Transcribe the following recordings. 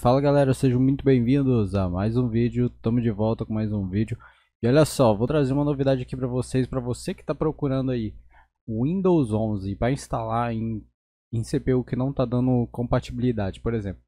Fala galera, sejam muito bem-vindos a mais um vídeo, estamos de volta com mais um vídeo E olha só, vou trazer uma novidade aqui para vocês, para você que está procurando aí Windows 11 para instalar em, em CPU que não está dando compatibilidade Por exemplo,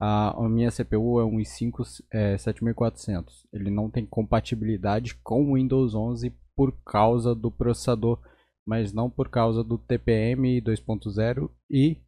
a, a, minha CPU é um i5 é, 7400, ele não tem compatibilidade com o Windows 11 por causa do processador mas não por causa do TPM 2.0 e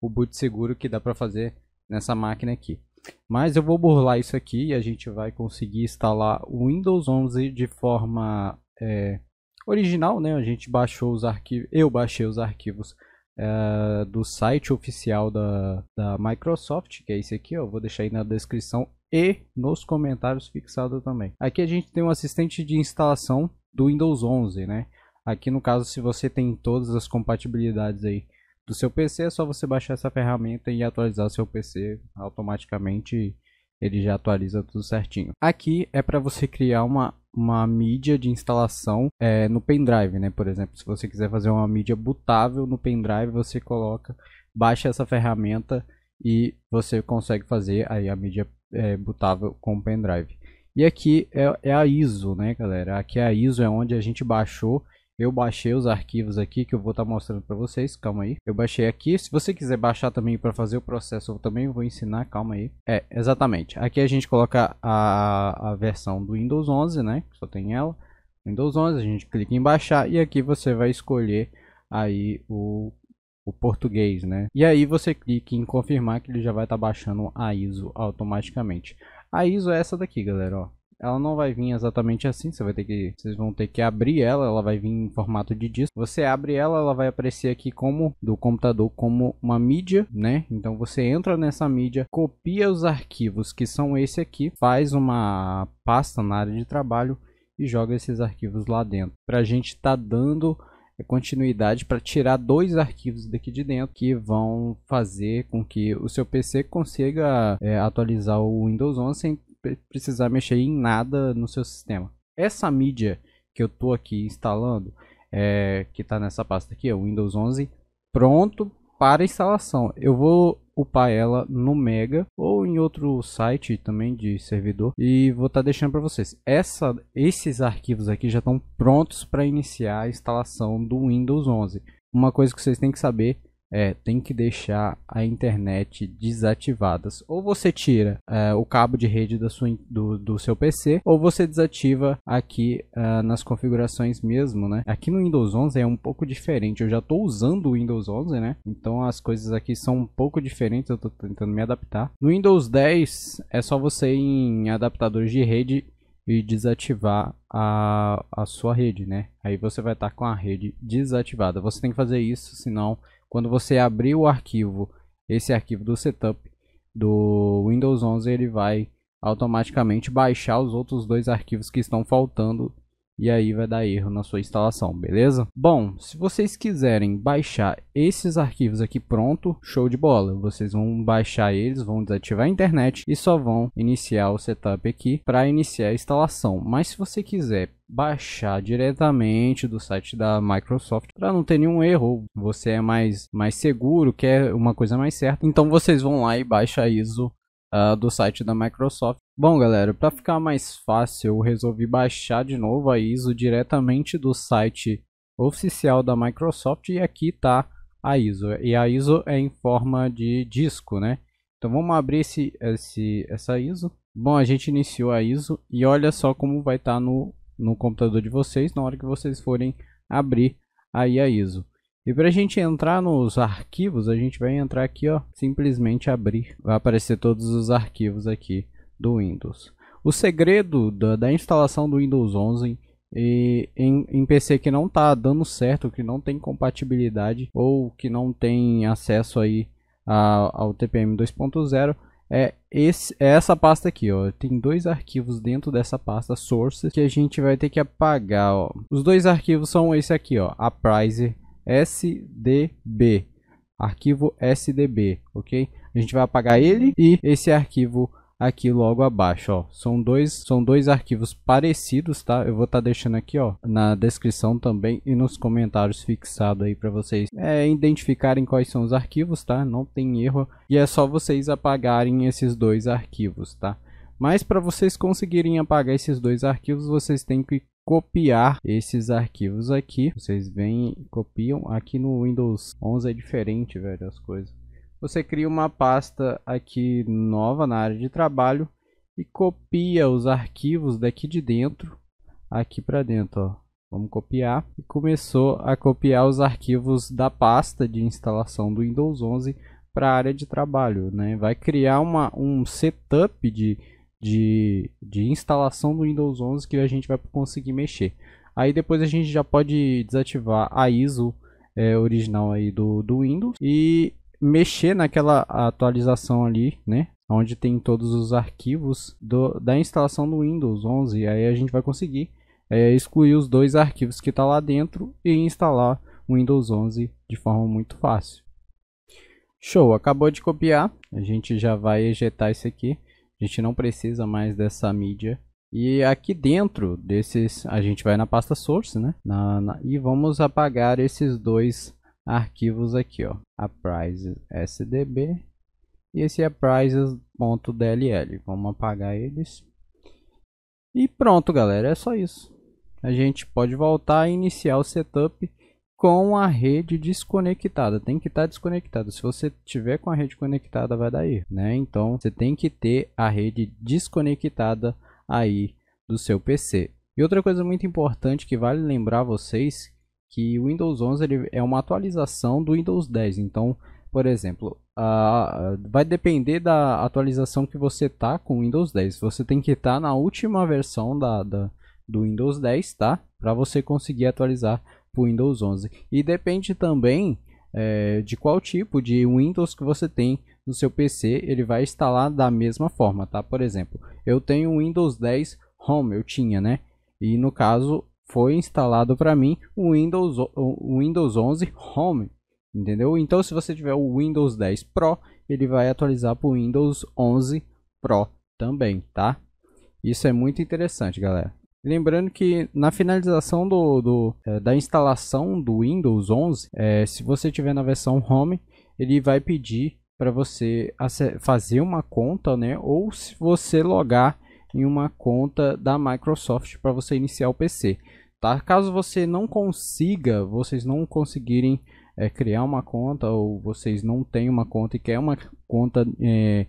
o boot seguro que dá para fazer nessa máquina aqui. Mas eu vou burlar isso aqui e a gente vai conseguir instalar o Windows 11 de forma é, original, né? A gente baixou os arquivos, eu baixei os arquivos é, do site oficial da, da Microsoft, que é esse aqui, ó. Vou deixar aí na descrição e nos comentários fixado também. Aqui a gente tem um assistente de instalação do Windows 11, né? Aqui no caso, se você tem todas as compatibilidades aí do seu PC, é só você baixar essa ferramenta e atualizar o seu PC automaticamente. Ele já atualiza tudo certinho. Aqui é para você criar uma, uma mídia de instalação é, no pendrive, né? Por exemplo, se você quiser fazer uma mídia bootável no pendrive, você coloca, baixa essa ferramenta e você consegue fazer aí a mídia é, bootável com o pendrive. E aqui é, é, a ISO, né, galera? Aqui é a ISO é onde a gente baixou eu baixei os arquivos aqui que eu vou estar tá mostrando para vocês, calma aí. Eu baixei aqui, se você quiser baixar também para fazer o processo, eu também vou ensinar, calma aí. É, exatamente. Aqui a gente coloca a, a versão do Windows 11, né? Só tem ela. Windows 11, a gente clica em baixar e aqui você vai escolher aí o, o português, né? E aí você clica em confirmar que ele já vai estar tá baixando a ISO automaticamente. A ISO é essa daqui, galera, ó. Ela não vai vir exatamente assim, você vai ter que, vocês vão ter que abrir ela, ela vai vir em formato de disco. Você abre ela, ela vai aparecer aqui como do computador como uma mídia, né? Então você entra nessa mídia, copia os arquivos que são esse aqui, faz uma pasta na área de trabalho e joga esses arquivos lá dentro. Para gente estar tá dando é, continuidade para tirar dois arquivos daqui de dentro que vão fazer com que o seu PC consiga é, atualizar o Windows 11 sem precisar mexer em nada no seu sistema. Essa mídia que eu estou aqui instalando, é, que está nessa pasta aqui, é o Windows 11, pronto para instalação. Eu vou upar ela no Mega ou em outro site também de servidor e vou estar tá deixando para vocês. Essa, esses arquivos aqui já estão prontos para iniciar a instalação do Windows 11. Uma coisa que vocês têm que saber é, tem que deixar a internet desativadas. Ou você tira é, o cabo de rede da sua, do, do seu PC, ou você desativa aqui é, nas configurações mesmo, né? Aqui no Windows 11 é um pouco diferente. Eu já estou usando o Windows 11, né? Então as coisas aqui são um pouco diferentes. Eu estou tentando me adaptar. No Windows 10 é só você ir em adaptadores de rede e desativar a, a sua rede, né? Aí você vai estar tá com a rede desativada. Você tem que fazer isso, senão quando você abrir o arquivo, esse arquivo do setup do Windows 11, ele vai automaticamente baixar os outros dois arquivos que estão faltando e aí vai dar erro na sua instalação, beleza? Bom, se vocês quiserem baixar esses arquivos aqui pronto, show de bola. Vocês vão baixar eles, vão desativar a internet e só vão iniciar o setup aqui para iniciar a instalação. Mas se você quiser baixar diretamente do site da Microsoft para não ter nenhum erro. Você é mais mais seguro, quer uma coisa mais certa. Então vocês vão lá e baixa a ISO uh, do site da Microsoft Bom, galera, para ficar mais fácil, eu resolvi baixar de novo a ISO diretamente do site oficial da Microsoft e aqui tá a ISO. E a ISO é em forma de disco, né? Então vamos abrir esse, esse, essa ISO. Bom, a gente iniciou a ISO e olha só como vai estar tá no, no computador de vocês na hora que vocês forem abrir aí a ISO. E para a gente entrar nos arquivos, a gente vai entrar aqui, ó, simplesmente abrir. Vai aparecer todos os arquivos aqui do Windows. O segredo da, da instalação do Windows 11 e em, em, PC que não está dando certo, que não tem compatibilidade ou que não tem acesso aí a, ao TPM 2.0 é, esse, é essa pasta aqui, ó. Tem dois arquivos dentro dessa pasta source que a gente vai ter que apagar, ó. Os dois arquivos são esse aqui, ó, apprize sdb, arquivo sdb, ok? A gente vai apagar ele e esse arquivo aqui logo abaixo, ó. São dois, são dois arquivos parecidos, tá? Eu vou estar tá deixando aqui, ó, na descrição também e nos comentários fixado aí para vocês é, identificarem quais são os arquivos, tá? Não tem erro e é só vocês apagarem esses dois arquivos, tá? Mas para vocês conseguirem apagar esses dois arquivos, vocês têm que copiar esses arquivos aqui. Vocês vêm e copiam. Aqui no Windows 11 é diferente, velho, as coisas você cria uma pasta aqui nova na área de trabalho e copia os arquivos daqui de dentro aqui para dentro, ó. Vamos copiar e começou a copiar os arquivos da pasta de instalação do Windows 11 para a área de trabalho, né? Vai criar uma, um setup de, de, de instalação do Windows 11 que a gente vai conseguir mexer. Aí depois a gente já pode desativar a ISO é, original aí do, do Windows e mexer naquela atualização ali, né? Onde tem todos os arquivos do, da instalação do Windows 11. Aí a gente vai conseguir é, excluir os dois arquivos que está lá dentro e instalar o Windows 11 de forma muito fácil. Show, acabou de copiar. A gente já vai ejetar isso aqui. A gente não precisa mais dessa mídia. E aqui dentro desses, a gente vai na pasta source, né? Na, na, e vamos apagar esses dois arquivos aqui, ó, apprises sdb e esse apprises.dll. É Vamos apagar eles. E pronto, galera, é só isso. A gente pode voltar e iniciar o setup com a rede desconectada. Tem que estar tá desconectada. Se você tiver com a rede conectada, vai dar erro, né? Então, você tem que ter a rede desconectada aí do seu PC. E outra coisa muito importante que vale lembrar vocês que o Windows 11 ele é uma atualização do Windows 10. Então, por exemplo, a, vai depender da atualização que você tá com o Windows 10. Você tem que estar tá na última versão da, da, do Windows 10, tá? Para você conseguir atualizar para o Windows 11. E depende também é, de qual tipo de Windows que você tem no seu PC, ele vai instalar da mesma forma, tá? Por exemplo, eu tenho o Windows 10 Home, eu tinha, né? E no caso, foi instalado para mim o Windows, o Windows 11 Home, entendeu? Então, se você tiver o Windows 10 Pro, ele vai atualizar para o Windows 11 Pro também, tá? Isso é muito interessante, galera. Lembrando que na finalização do, do é, da instalação do Windows 11, é, se você tiver na versão Home, ele vai pedir para você fazer uma conta, né? Ou se você logar em uma conta da Microsoft para você iniciar o PC. Tá? Caso você não consiga, vocês não conseguirem é, criar uma conta ou vocês não têm uma conta e quer uma conta é,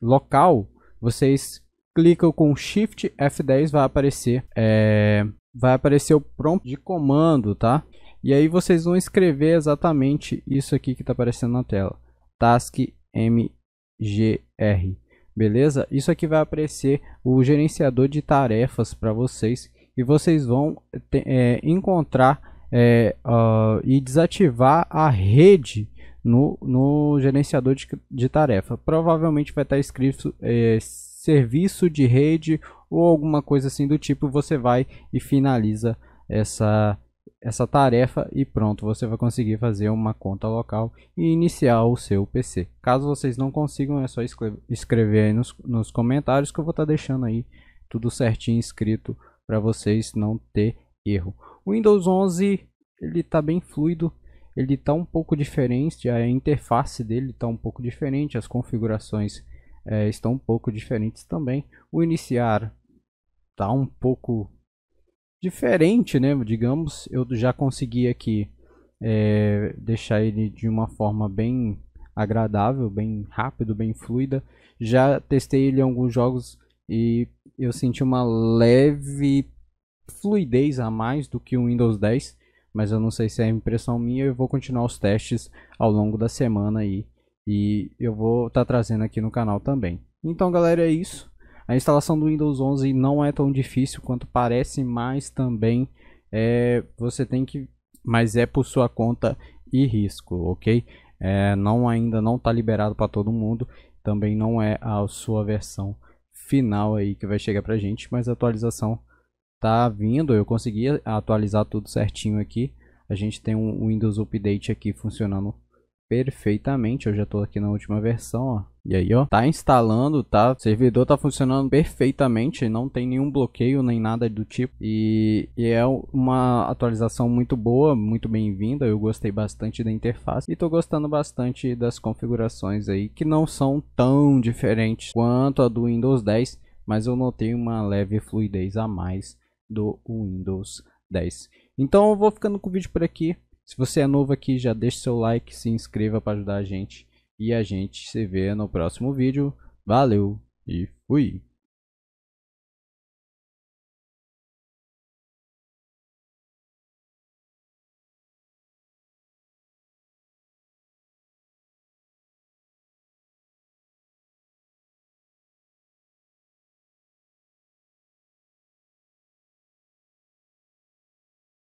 local, vocês clicam com Shift F10 vai aparecer é, vai aparecer o prompt de comando, tá? E aí vocês vão escrever exatamente isso aqui que está aparecendo na tela, task mgr beleza? Isso aqui vai aparecer o gerenciador de tarefas para vocês e vocês vão é, encontrar é, uh, e desativar a rede no, no gerenciador de, de tarefa. Provavelmente vai estar tá escrito é, serviço de rede ou alguma coisa assim do tipo. Você vai e finaliza essa essa tarefa e pronto, você vai conseguir fazer uma conta local e iniciar o seu PC. Caso vocês não consigam, é só escrever aí nos, nos comentários que eu vou estar tá deixando aí tudo certinho escrito para vocês não ter erro. O Windows 11 ele tá bem fluido, ele tá um pouco diferente, a interface dele tá um pouco diferente, as configurações é, estão um pouco diferentes também. O iniciar tá um pouco diferente, né? Digamos, eu já consegui aqui é, deixar ele de uma forma bem agradável, bem rápido, bem fluida. Já testei ele em alguns jogos e eu senti uma leve fluidez a mais do que o Windows 10, mas eu não sei se é impressão minha, eu vou continuar os testes ao longo da semana aí e eu vou estar tá trazendo aqui no canal também. Então, galera, é isso. A instalação do Windows 11 não é tão difícil quanto parece, mas também é, você tem que. Mas é por sua conta e risco, ok? É, não ainda não está liberado para todo mundo. Também não é a sua versão final aí que vai chegar para gente, mas a atualização está vindo. Eu consegui atualizar tudo certinho aqui. A gente tem um Windows Update aqui funcionando perfeitamente. Eu já tô aqui na última versão, ó. E aí, ó, tá instalando, tá? O servidor tá funcionando perfeitamente, não tem nenhum bloqueio nem nada do tipo. E, e é uma atualização muito boa, muito bem-vinda. Eu gostei bastante da interface e tô gostando bastante das configurações aí, que não são tão diferentes quanto a do Windows 10, mas eu notei uma leve fluidez a mais do Windows 10. Então eu vou ficando com o vídeo por aqui. Se você é novo aqui, já deixe seu like, se inscreva para ajudar a gente. E a gente se vê no próximo vídeo. Valeu e fui!